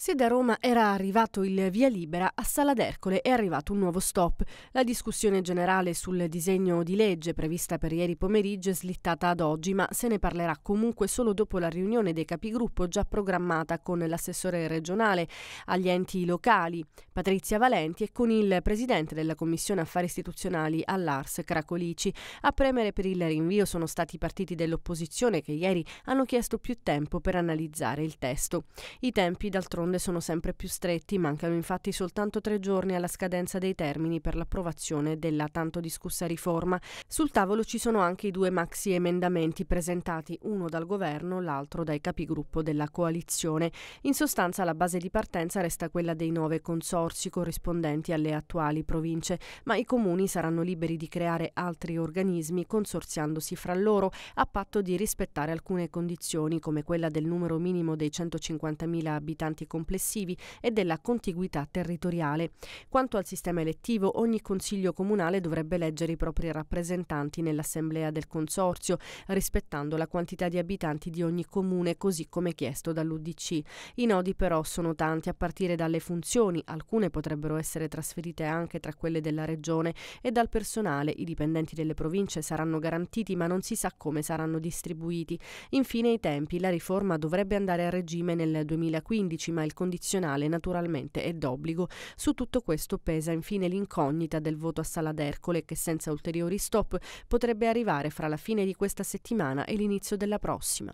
Se da Roma era arrivato il via libera, a Sala d'Ercole è arrivato un nuovo stop. La discussione generale sul disegno di legge prevista per ieri pomeriggio è slittata ad oggi, ma se ne parlerà comunque solo dopo la riunione dei capigruppo già programmata con l'assessore regionale agli enti locali, Patrizia Valenti, e con il presidente della Commissione Affari Istituzionali all'Ars, Cracolici. A premere per il rinvio sono stati i partiti dell'opposizione che ieri hanno chiesto più tempo per analizzare il testo. I tempi d'altronde d'altronde sono sempre più stretti, mancano infatti soltanto tre giorni alla scadenza dei termini per l'approvazione della tanto discussa riforma. Sul tavolo ci sono anche i due maxi emendamenti presentati, uno dal governo, l'altro dai capigruppo della coalizione. In sostanza la base di partenza resta quella dei nove consorsi corrispondenti alle attuali province, ma i comuni saranno liberi di creare altri organismi consorziandosi fra loro a patto di rispettare alcune condizioni come quella del numero minimo dei 150.000 abitanti comunitari complessivi e della contiguità territoriale. Quanto al sistema elettivo, ogni consiglio comunale dovrebbe eleggere i propri rappresentanti nell'assemblea del consorzio, rispettando la quantità di abitanti di ogni comune, così come chiesto dall'UDC. I nodi però sono tanti, a partire dalle funzioni, alcune potrebbero essere trasferite anche tra quelle della regione, e dal personale, i dipendenti delle province saranno garantiti, ma non si sa come saranno distribuiti. Infine i tempi, la riforma dovrebbe andare a regime nel 2015, ma il il condizionale naturalmente è d'obbligo. Su tutto questo pesa infine l'incognita del voto a Sala d'Ercole che senza ulteriori stop potrebbe arrivare fra la fine di questa settimana e l'inizio della prossima.